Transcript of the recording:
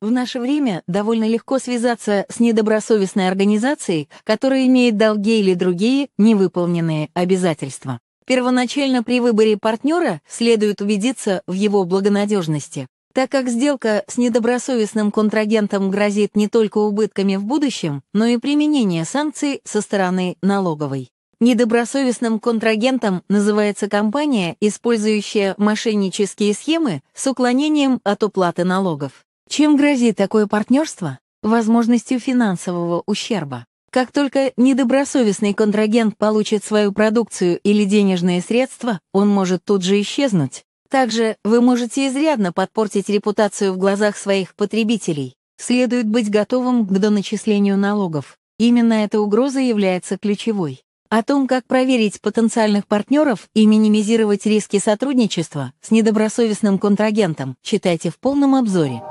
В наше время довольно легко связаться с недобросовестной организацией, которая имеет долги или другие невыполненные обязательства. Первоначально при выборе партнера следует убедиться в его благонадежности. Так как сделка с недобросовестным контрагентом грозит не только убытками в будущем, но и применение санкций со стороны налоговой. Недобросовестным контрагентом называется компания, использующая мошеннические схемы с уклонением от уплаты налогов. Чем грозит такое партнерство? Возможностью финансового ущерба. Как только недобросовестный контрагент получит свою продукцию или денежные средства, он может тут же исчезнуть. Также вы можете изрядно подпортить репутацию в глазах своих потребителей. Следует быть готовым к доначислению налогов. Именно эта угроза является ключевой. О том, как проверить потенциальных партнеров и минимизировать риски сотрудничества с недобросовестным контрагентом, читайте в полном обзоре.